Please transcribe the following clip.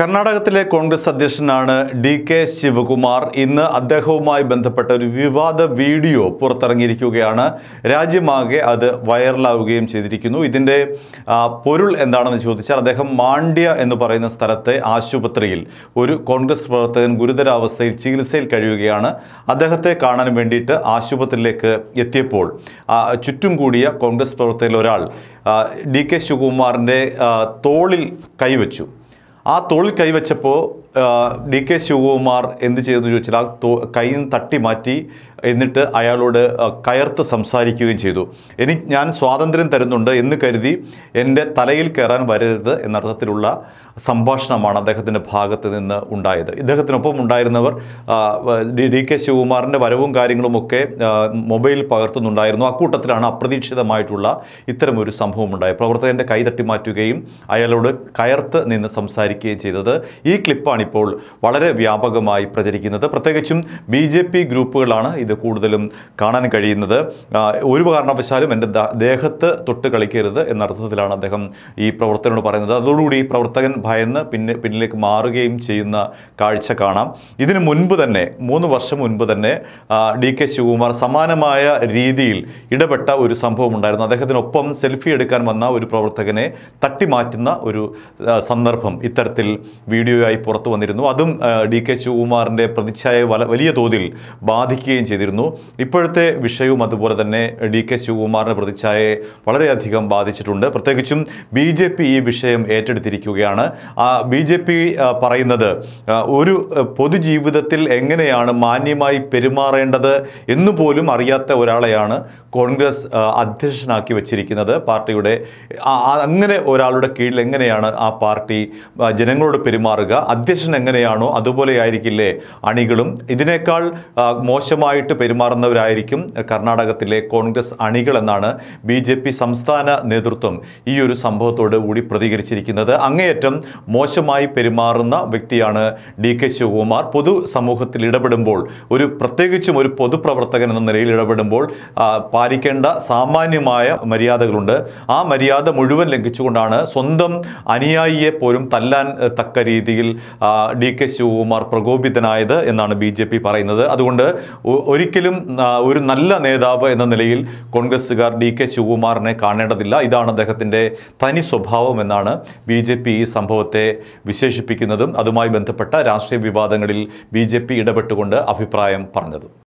കർണാടകത്തിലെ കോൺഗ്രസ് അധ്യക്ഷനാണ് D K Shivakumar ഇന്ന് അദ്ദേഹവുമായി ബന്ധപ്പെട്ട ഒരു വിവാദ വീഡിയോ പുറത്തിറങ്ങിയിരിക്കുകയാണ് രാജ്യമാകെ അത് വൈറലാവുകയും ചെയ്തിരിക്കുന്നു ഇതിൻ്റെ പൊരുൾ എന്താണെന്ന് ചോദിച്ചാൽ അദ്ദേഹം മാണ്ഡ്യ എന്ന് പറയുന്ന സ്ഥലത്തെ ആശുപത്രിയിൽ ഒരു കോൺഗ്രസ് പ്രവർത്തകൻ ഗുരുതരാവസ്ഥയിൽ ചികിത്സയിൽ കഴിയുകയാണ് അദ്ദേഹത്തെ കാണാൻ വേണ്ടിയിട്ട് ആശുപത്രിയിലേക്ക് എത്തിയപ്പോൾ ചുറ്റും കൂടിയ കോൺഗ്രസ് പ്രവർത്തകരിൽ ഒരാൾ ഡി കെ ശിവകുമാറിൻ്റെ തോളിൽ കൈവച്ചു ആ തോളിൽ കൈവച്ചപ്പോൾ ഡി കെ ശിവകുമാർ എന്ത് ചെയ്തെന്ന് ചോദിച്ചാൽ ആ കൈ തട്ടി മാറ്റി എന്നിട്ട് അയാളോട് കയർത്ത് സംസാരിക്കുകയും ചെയ്തു എനിക്ക് ഞാൻ സ്വാതന്ത്ര്യം തരുന്നുണ്ട് എന്ന് കരുതി എൻ്റെ തലയിൽ കയറാൻ വരരുത് എന്നർത്ഥത്തിലുള്ള സംഭാഷണമാണ് അദ്ദേഹത്തിൻ്റെ ഭാഗത്ത് നിന്ന് ഉണ്ടായത് ഇദ്ദേഹത്തിനൊപ്പം ഉണ്ടായിരുന്നവർ ഡി കെ ശിവകുമാറിൻ്റെ വരവും കാര്യങ്ങളുമൊക്കെ മൊബൈൽ പകർത്തുന്നുണ്ടായിരുന്നു അക്കൂട്ടത്തിലാണ് അപ്രതീക്ഷിതമായിട്ടുള്ള ഇത്തരമൊരു സംഭവം ഉണ്ടായത് പ്രവർത്തകൻ്റെ കൈതട്ടി മാറ്റുകയും അയാളോട് കയർത്ത് നിന്ന് സംസാരിക്കുകയും ചെയ്തത് ഈ ക്ലിപ്പാണിപ്പോൾ വളരെ വ്യാപകമായി പ്രചരിക്കുന്നത് പ്രത്യേകിച്ചും ബി ഗ്രൂപ്പുകളാണ് ഇത് ഇത് കൂടുതലും കാണാൻ കഴിയുന്നത് ഒരു കാരണവശാലും എൻ്റെ ദേഹത്ത് തൊട്ട് കളിക്കരുത് എന്നർത്ഥത്തിലാണ് അദ്ദേഹം ഈ പ്രവർത്തകനോട് പറയുന്നത് അതോടുകൂടി ഈ പ്രവർത്തകൻ ഭയന്ന് പിന്നെ പിന്നിലേക്ക് മാറുകയും ചെയ്യുന്ന കാഴ്ച കാണാം ഇതിന് മുൻപ് തന്നെ മൂന്ന് വർഷം മുൻപ് തന്നെ ഡി കെ ശിവകുമാർ സമാനമായ രീതിയിൽ ഇടപെട്ട ഒരു സംഭവം ഉണ്ടായിരുന്നു അദ്ദേഹത്തിനൊപ്പം സെൽഫി എടുക്കാൻ വന്ന ഒരു പ്രവർത്തകനെ തട്ടിമാറ്റുന്ന ഒരു സന്ദർഭം ഇത്തരത്തിൽ വീഡിയോയായി പുറത്തു വന്നിരുന്നു അതും ഡി കെ ശിവകുമാറിൻ്റെ പ്രതിച്ഛായ വലിയ തോതിൽ ബാധിക്കുകയും ചെയ്തു ചെയ്തിരുന്നു ഇപ്പോഴത്തെ വിഷയവും അതുപോലെ തന്നെ ഡി കെ ശിവകുമാറിൻ്റെ പ്രതിച്ഛായയെ വളരെയധികം ബാധിച്ചിട്ടുണ്ട് പ്രത്യേകിച്ചും ബി ജെ പി ഈ വിഷയം ഏറ്റെടുത്തിരിക്കുകയാണ് ബി ജെ പി പറയുന്നത് ഒരു പൊതുജീവിതത്തിൽ എങ്ങനെയാണ് മാന്യമായി പെരുമാറേണ്ടത് എന്നുപോലും അറിയാത്ത ഒരാളെയാണ് കോൺഗ്രസ് അധ്യക്ഷനാക്കി വച്ചിരിക്കുന്നത് പാർട്ടിയുടെ അങ്ങനെ ഒരാളുടെ കീഴിൽ എങ്ങനെയാണ് ആ പാർട്ടി ജനങ്ങളോട് പെരുമാറുക അധ്യക്ഷൻ എങ്ങനെയാണോ അതുപോലെ ആയിരിക്കില്ലേ അണികളും ഇതിനേക്കാൾ മോശമായിട്ട് കൃത്യമായിട്ട് പെരുമാറുന്നവരായിരിക്കും കർണാടകത്തിലെ കോൺഗ്രസ് അണികളെന്നാണ് ബി ജെ പി സംസ്ഥാന നേതൃത്വം ഈ ഒരു സംഭവത്തോട് കൂടി പ്രതികരിച്ചിരിക്കുന്നത് അങ്ങേയറ്റം മോശമായി പെരുമാറുന്ന വ്യക്തിയാണ് ഡി കെ ശിവകുമാർ പൊതു സമൂഹത്തിൽ ഇടപെടുമ്പോൾ ഒരു പ്രത്യേകിച്ചും ഒരു പൊതുപ്രവർത്തകൻ എന്ന നിലയിൽ ഇടപെടുമ്പോൾ പാലിക്കേണ്ട സാമാന്യമായ മര്യാദകളുണ്ട് ആ മര്യാദ മുഴുവൻ ലംഘിച്ചുകൊണ്ടാണ് സ്വന്തം അനുയായിയെ പോലും തല്ലാൻ തക്ക രീതിയിൽ ഡി കെ ശിവകുമാർ പ്രകോപിതനായത് എന്നാണ് ബി പറയുന്നത് അതുകൊണ്ട് ഒരു ഒരിക്കലും ഒരു നല്ല നേതാവ് എന്ന നിലയിൽ കോൺഗ്രസ്സുകാർ ഡി കെ ശിവകുമാറിനെ കാണേണ്ടതില്ല ഇതാണ് അദ്ദേഹത്തിൻ്റെ തനി സ്വഭാവം എന്നാണ് ബി ജെ പി ഈ സംഭവത്തെ വിശേഷിപ്പിക്കുന്നതും അതുമായി ബന്ധപ്പെട്ട രാഷ്ട്രീയ വിവാദങ്ങളിൽ ബി ജെ പി ഇടപെട്ടുകൊണ്ട് അഭിപ്രായം പറഞ്ഞതും